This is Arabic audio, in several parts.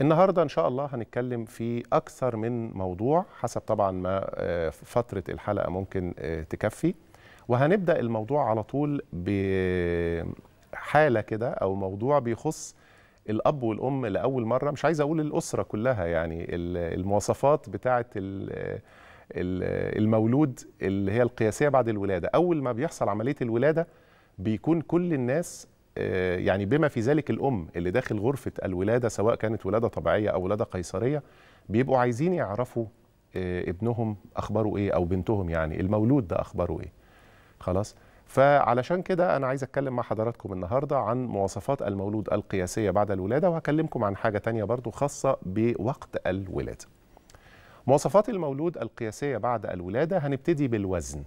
النهارده ان شاء الله هنتكلم في اكثر من موضوع حسب طبعا ما آه، فتره الحلقه ممكن آه، تكفي وهنبدا الموضوع على طول بحاله كده او موضوع بيخص الاب والام لاول مره مش عايز اقول الاسره كلها يعني المواصفات بتاعه المولود اللي هي القياسيه بعد الولاده اول ما بيحصل عمليه الولاده بيكون كل الناس آه، يعني بما في ذلك الام اللي داخل غرفه الولاده سواء كانت ولاده طبيعيه او ولاده قيصريه بيبقوا عايزين يعرفوا آه، ابنهم اخباره ايه او بنتهم يعني المولود ده اخباره ايه خلاص فعلشان كده انا عايز اتكلم مع حضراتكم النهارده عن مواصفات المولود القياسيه بعد الولاده وهكلمكم عن حاجه تانية برضو خاصه بوقت الولاده مواصفات المولود القياسيه بعد الولاده هنبتدي بالوزن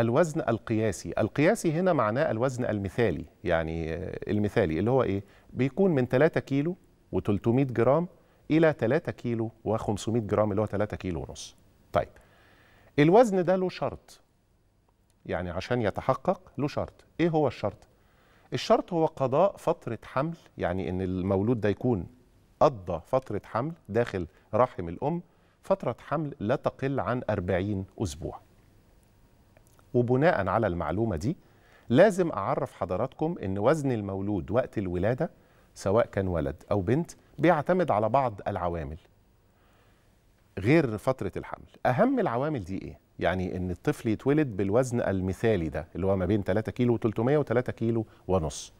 الوزن القياسي القياسي هنا معناه الوزن المثالي يعني المثالي اللي هو ايه بيكون من 3 كيلو و300 جرام الى 3 كيلو و500 جرام اللي هو 3 كيلو ونص طيب الوزن ده له شرط يعني عشان يتحقق له شرط ايه هو الشرط الشرط هو قضاء فترة حمل يعني ان المولود ده يكون قضى فترة حمل داخل رحم الام فترة حمل لا تقل عن 40 اسبوع وبناء على المعلومة دي لازم أعرف حضراتكم أن وزن المولود وقت الولادة سواء كان ولد أو بنت بيعتمد على بعض العوامل غير فترة الحمل أهم العوامل دي إيه؟ يعني أن الطفل يتولد بالوزن المثالي ده اللي هو ما بين 3 كيلو و300 و3 كيلو ونص